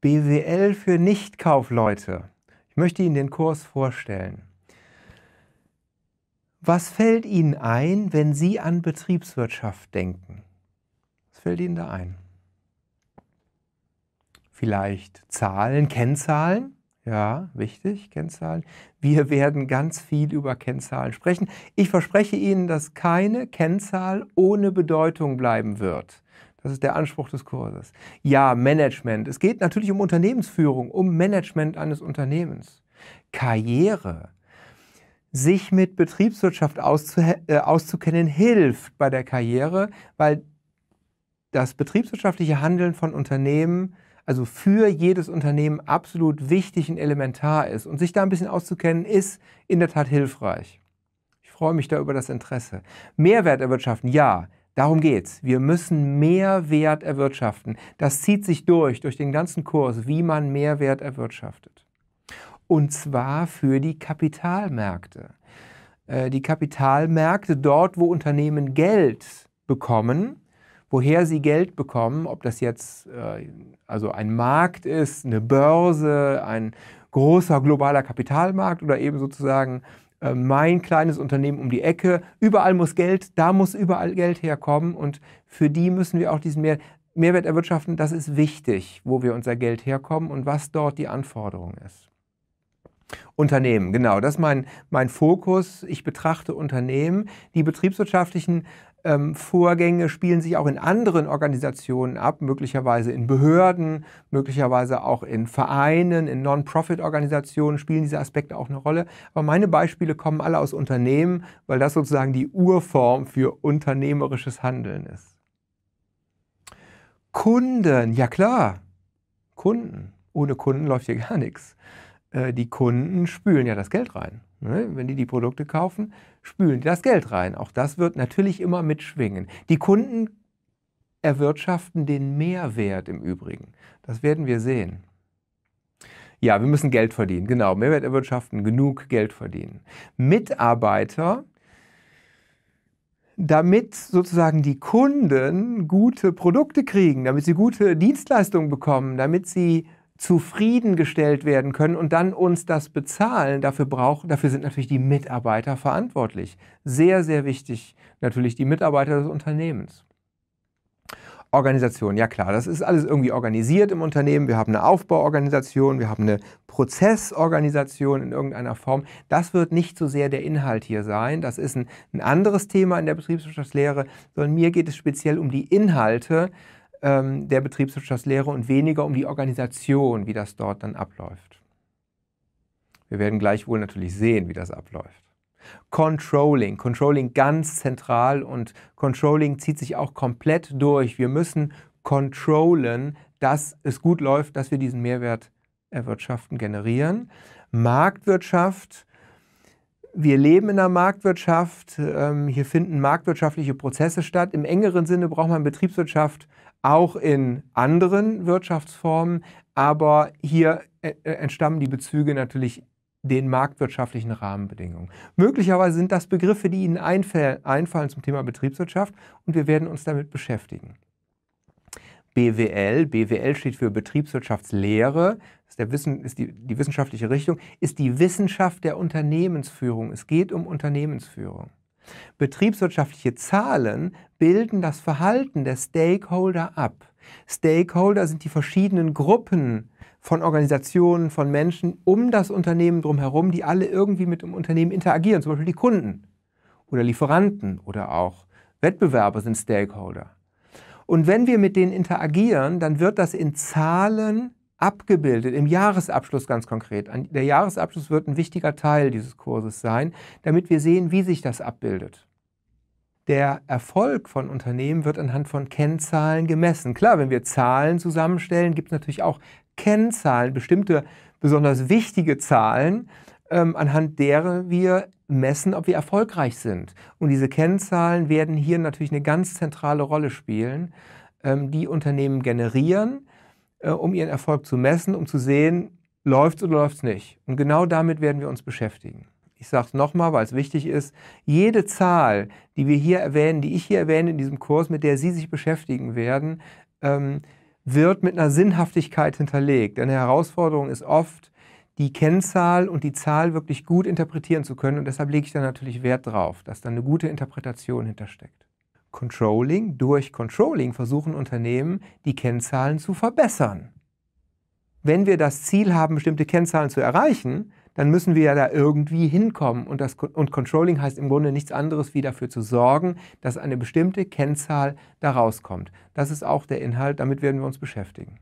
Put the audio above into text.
BWL für Nichtkaufleute. Ich möchte Ihnen den Kurs vorstellen. Was fällt Ihnen ein, wenn Sie an Betriebswirtschaft denken? Was fällt Ihnen da ein? Vielleicht Zahlen, Kennzahlen? Ja, wichtig, Kennzahlen. Wir werden ganz viel über Kennzahlen sprechen. Ich verspreche Ihnen, dass keine Kennzahl ohne Bedeutung bleiben wird. Das ist der Anspruch des Kurses. Ja, Management. Es geht natürlich um Unternehmensführung, um Management eines Unternehmens. Karriere. Sich mit Betriebswirtschaft äh, auszukennen hilft bei der Karriere, weil das betriebswirtschaftliche Handeln von Unternehmen also für jedes Unternehmen absolut wichtig und elementar ist. Und sich da ein bisschen auszukennen, ist in der Tat hilfreich. Ich freue mich da über das Interesse. Mehrwert erwirtschaften, ja. Darum geht's. Wir müssen Mehrwert erwirtschaften. Das zieht sich durch, durch den ganzen Kurs, wie man Mehrwert erwirtschaftet. Und zwar für die Kapitalmärkte. Äh, die Kapitalmärkte dort, wo Unternehmen Geld bekommen, woher sie Geld bekommen, ob das jetzt äh, also ein Markt ist, eine Börse, ein großer globaler Kapitalmarkt oder eben sozusagen äh, mein kleines Unternehmen um die Ecke, überall muss Geld, da muss überall Geld herkommen und für die müssen wir auch diesen Mehr Mehrwert erwirtschaften. Das ist wichtig, wo wir unser Geld herkommen und was dort die Anforderung ist. Unternehmen, genau, das ist mein, mein Fokus. Ich betrachte Unternehmen. Die betriebswirtschaftlichen ähm, Vorgänge spielen sich auch in anderen Organisationen ab, möglicherweise in Behörden, möglicherweise auch in Vereinen, in Non-Profit-Organisationen spielen diese Aspekte auch eine Rolle. Aber meine Beispiele kommen alle aus Unternehmen, weil das sozusagen die Urform für unternehmerisches Handeln ist. Kunden, ja klar, Kunden. Ohne Kunden läuft hier gar nichts. Äh, die Kunden spülen ja das Geld rein. Ne? Wenn die die Produkte kaufen, spülen die das Geld rein. Auch das wird natürlich immer mitschwingen. Die Kunden erwirtschaften den Mehrwert im Übrigen. Das werden wir sehen. Ja, wir müssen Geld verdienen. Genau, Mehrwert erwirtschaften, genug Geld verdienen. Mitarbeiter, damit sozusagen die Kunden gute Produkte kriegen, damit sie gute Dienstleistungen bekommen, damit sie zufriedengestellt werden können und dann uns das bezahlen, dafür, brauchen, dafür sind natürlich die Mitarbeiter verantwortlich. Sehr, sehr wichtig natürlich die Mitarbeiter des Unternehmens. Organisation, ja klar, das ist alles irgendwie organisiert im Unternehmen. Wir haben eine Aufbauorganisation, wir haben eine Prozessorganisation in irgendeiner Form. Das wird nicht so sehr der Inhalt hier sein. Das ist ein, ein anderes Thema in der Betriebswirtschaftslehre, sondern mir geht es speziell um die Inhalte ähm, der Betriebswirtschaftslehre und weniger um die Organisation, wie das dort dann abläuft. Wir werden gleich wohl natürlich sehen, wie das abläuft. Controlling, Controlling ganz zentral und Controlling zieht sich auch komplett durch. Wir müssen kontrollen, dass es gut läuft, dass wir diesen Mehrwert erwirtschaften, generieren. Marktwirtschaft wir leben in einer Marktwirtschaft, ähm, hier finden marktwirtschaftliche Prozesse statt. Im engeren Sinne braucht man Betriebswirtschaft auch in anderen Wirtschaftsformen, aber hier äh, äh, entstammen die Bezüge natürlich den marktwirtschaftlichen Rahmenbedingungen. Möglicherweise sind das Begriffe, die Ihnen einfallen zum Thema Betriebswirtschaft und wir werden uns damit beschäftigen. BWL. BWL steht für Betriebswirtschaftslehre. Ist, der Wissen, ist die, die wissenschaftliche Richtung, ist die Wissenschaft der Unternehmensführung. Es geht um Unternehmensführung. Betriebswirtschaftliche Zahlen bilden das Verhalten der Stakeholder ab. Stakeholder sind die verschiedenen Gruppen von Organisationen, von Menschen um das Unternehmen drumherum, die alle irgendwie mit dem Unternehmen interagieren, zum Beispiel die Kunden oder Lieferanten oder auch Wettbewerber sind Stakeholder. Und wenn wir mit denen interagieren, dann wird das in Zahlen abgebildet, im Jahresabschluss ganz konkret. Der Jahresabschluss wird ein wichtiger Teil dieses Kurses sein, damit wir sehen, wie sich das abbildet. Der Erfolg von Unternehmen wird anhand von Kennzahlen gemessen. Klar, wenn wir Zahlen zusammenstellen, gibt es natürlich auch Kennzahlen, bestimmte besonders wichtige Zahlen, ähm, anhand derer wir messen, ob wir erfolgreich sind. Und diese Kennzahlen werden hier natürlich eine ganz zentrale Rolle spielen, ähm, die Unternehmen generieren, äh, um ihren Erfolg zu messen, um zu sehen, läuft es oder läuft es nicht. Und genau damit werden wir uns beschäftigen. Ich sage es nochmal, weil es wichtig ist, jede Zahl, die wir hier erwähnen, die ich hier erwähne in diesem Kurs, mit der Sie sich beschäftigen werden, ähm, wird mit einer Sinnhaftigkeit hinterlegt. Denn eine Herausforderung ist oft, die Kennzahl und die Zahl wirklich gut interpretieren zu können. Und deshalb lege ich da natürlich Wert drauf, dass da eine gute Interpretation hintersteckt. Controlling, durch Controlling versuchen Unternehmen, die Kennzahlen zu verbessern. Wenn wir das Ziel haben, bestimmte Kennzahlen zu erreichen, dann müssen wir ja da irgendwie hinkommen. Und, das, und Controlling heißt im Grunde nichts anderes, wie dafür zu sorgen, dass eine bestimmte Kennzahl da rauskommt. Das ist auch der Inhalt, damit werden wir uns beschäftigen.